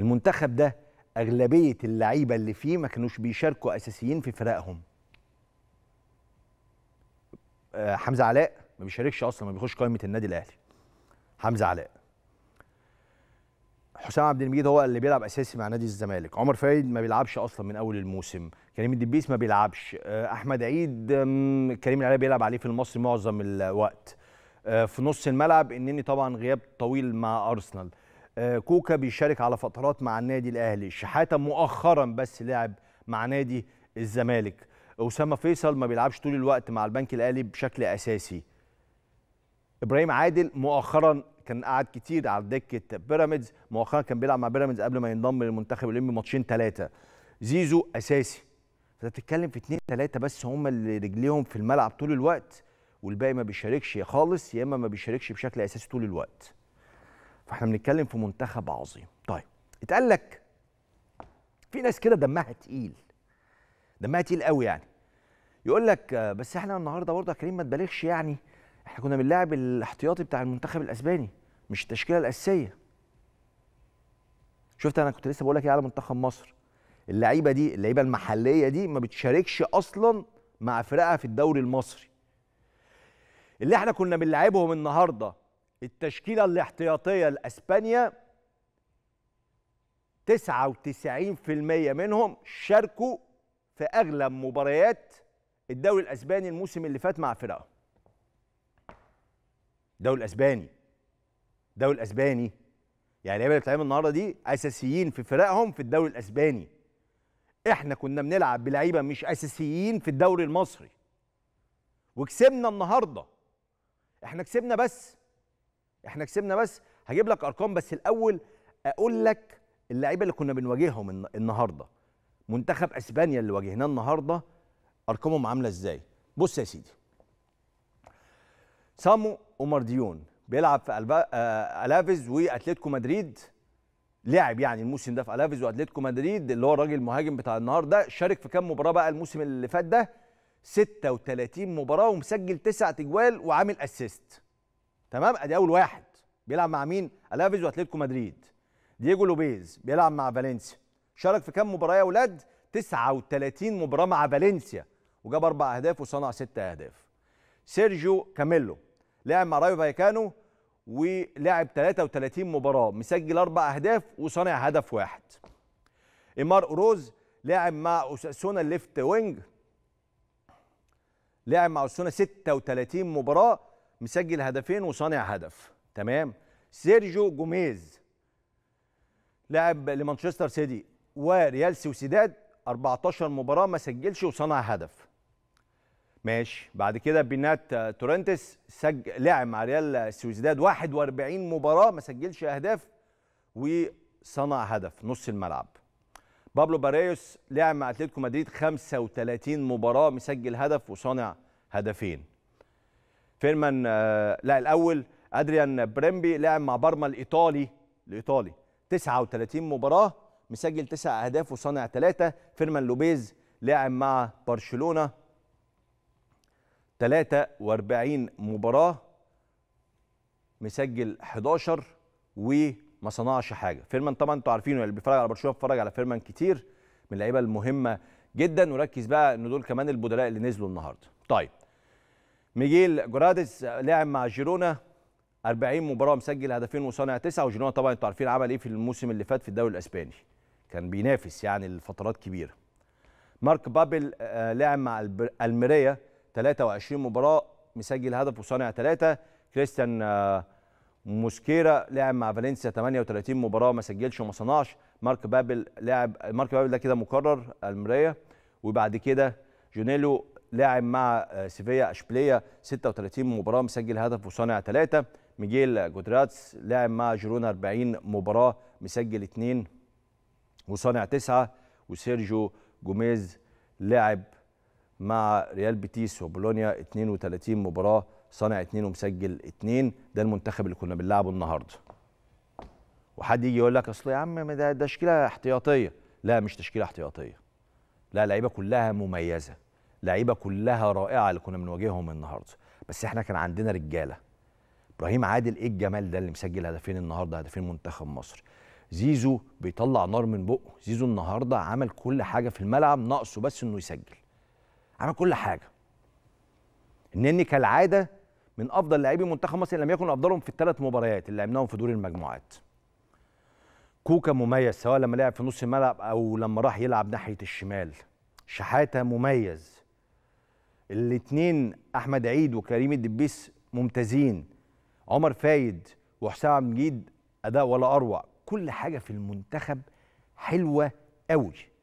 المنتخب ده اغلبيه اللعيبه اللي فيه ما كانوش بيشاركوا اساسيين في فرقهم آه، حمزه علاء ما بيشاركش اصلا ما بيخش قائمه النادي الاهلي حمزه علاء حسام عبد المجيد هو اللي بيلعب اساسي مع نادي الزمالك عمر فايد ما بيلعبش اصلا من اول الموسم كريم الدبيس ما بيلعبش آه، احمد عيد كريم العلاء بيلعب عليه في المصري معظم الوقت آه، في نص الملعب انني طبعا غياب طويل مع ارسنال آه، كوكا بيشارك على فترات مع النادي الاهلي شحاته مؤخرا بس لعب مع نادي الزمالك اسامه فيصل ما بيلعبش طول الوقت مع البنك الاهلي بشكل اساسي ابراهيم عادل مؤخرا كان قاعد كتير على دكه بيراميدز مؤخرا كان بيلعب مع بيراميدز قبل ما ينضم للمنتخب الاولمبي ماتشين ثلاثه زيزو اساسي انت بتتكلم في اثنين ثلاثه بس هم اللي رجليهم في الملعب طول الوقت والباقي ما بيشاركش خالص يا اما ما بيشاركش بشكل اساسي طول الوقت فاحنا بنتكلم في منتخب عظيم طيب اتقال لك في ناس كده دمها تقيل دمها تقيل قوي يعني يقول لك بس احنا النهارده برضه يا كريم ما تبالغش يعني احنا كنا بنلعب الاحتياطي بتاع المنتخب الاسباني مش التشكيله الاساسيه شفت انا كنت لسه بقول لك ايه على منتخب مصر اللعيبه دي اللعيبه المحليه دي ما بتشاركش اصلا مع فرقها في الدوري المصري اللي احنا كنا بنلعبهم النهارده التشكيلة الاحتياطية لأسبانيا 99% منهم شاركوا في أغلب مباريات الدوري الأسباني الموسم اللي فات مع فرقهم الدوري الأسباني الدوري الأسباني يعني اللعيبه اللي النهارده دي اساسيين في فرقهم في الدوري الاسباني احنا كنا بنلعب بلعيبه مش اساسيين في الدوري المصري وكسبنا النهارده احنا كسبنا بس احنا كسبنا بس هجيب لك ارقام بس الاول اقول لك اللعيبه اللي كنا بنواجههم النهارده منتخب اسبانيا اللي واجهناه النهارده ارقامهم عامله ازاي بص يا سيدي سامو اومارديون بيلعب في ألبا... آه... الافيز واتلتيكو مدريد لعب يعني الموسم ده في الافيز واتلتيكو مدريد اللي هو الراجل المهاجم بتاع النهارده شارك في كام مباراه بقى الموسم اللي فات ده 36 مباراه ومسجل 9 تجوال وعامل اسيست تمام ادي اول واحد بيلعب مع مين الافيز واتليتيكو مدريد دييجو لوبيز بيلعب مع فالنسيا شارك في كام مباراه يا اولاد 39 مباراه مع فالنسيا وجاب اربع اهداف وصنع ست اهداف سيرجيو كاميلو لعب مع رايو فايكانو ولعب 33 مباراه مسجل اربع اهداف وصانع هدف واحد ايمار اوروز لعب مع اوساسونا الليفت وينج لعب مع اوساسونا 36 مباراه مسجل هدفين وصانع هدف تمام سيرجيو جوميز لاعب لمانشستر سيتي وريال سوسيداد 14 مباراه ما سجلش وصنع هدف ماشي بعد كده بينات تورنتس سجل لعب مع ريال سوسيداد 41 مباراه ما سجلش اهداف وصنع هدف نص الملعب بابلو باريوس لعب مع اتلتيكو مدريد 35 مباراه مسجل هدف وصانع هدفين فيرمان آه، لا الاول ادريان بريمبي لعب مع بارما الايطالي الايطالي 39 مباراه مسجل تسع اهداف وصانع ثلاثه فيرمان لوبيز لعب مع برشلونه 43 مباراه مسجل 11 وما صنعش حاجه فيرمان طبعا انتوا عارفينه يعني اللي بيتفرج على برشلونه بيتفرج على فيرمان كتير من اللعيبه المهمه جدا وركز بقى ان دول كمان البدلاء اللي نزلوا النهارده طيب ميجيل جوراديس لاعب مع جيرونا 40 مباراه مسجل هدفين وصانع تسعه وجيرونا طبعا انتوا عارفين عمل ايه في الموسم اللي فات في الدوري الاسباني كان بينافس يعني لفترات كبيره مارك بابل آه، لاعب مع الميريا 23 مباراه مسجل هدف وصانع ثلاثه كريستيان آه، موسكيرا لاعب مع فالنسيا 38 مباراه ما سجلش وما صنعش مارك بابل لاعب مارك بابل ده كده مكرر المرايه وبعد كده جونيلو لاعب مع آه، سيفيا اشبيليا 36 مباراه مسجل هدف وصانع ثلاثه ميجيل جودراتس لاعب مع جيرونا 40 مباراه مسجل اثنين وصانع تسعه وسيرجيو جوميز لاعب مع ريال بيتيس وبولونيا 32 مباراه صانع اثنين ومسجل اثنين ده المنتخب اللي كنا بنلعبه النهارده وحد يجي يقول لك اصل يا عم ده تشكيله احتياطيه لا مش تشكيله احتياطيه لا لعيبه كلها مميزه لعيبه كلها رائعه اللي كنا بنواجههم النهارده بس احنا كان عندنا رجاله ابراهيم عادل ايه الجمال ده اللي مسجل هدفين النهارده هدفين منتخب مصر زيزو بيطلع نار من بقه زيزو النهارده عمل كل حاجه في الملعب ناقصه بس انه يسجل عمل كل حاجه النني كالعاده من افضل لاعبي منتخب مصر ان لم يكن افضلهم في الثلاث مباريات اللي لعبناهم في دور المجموعات كوكا مميز سواء لما لعب في نص الملعب او لما راح يلعب ناحيه الشمال شحاته مميز الاثنين احمد عيد وكريم الدبيس ممتازين عمر فايد وحسام عبد المجيد اداء ولا اروع كل حاجه في المنتخب حلوه قوي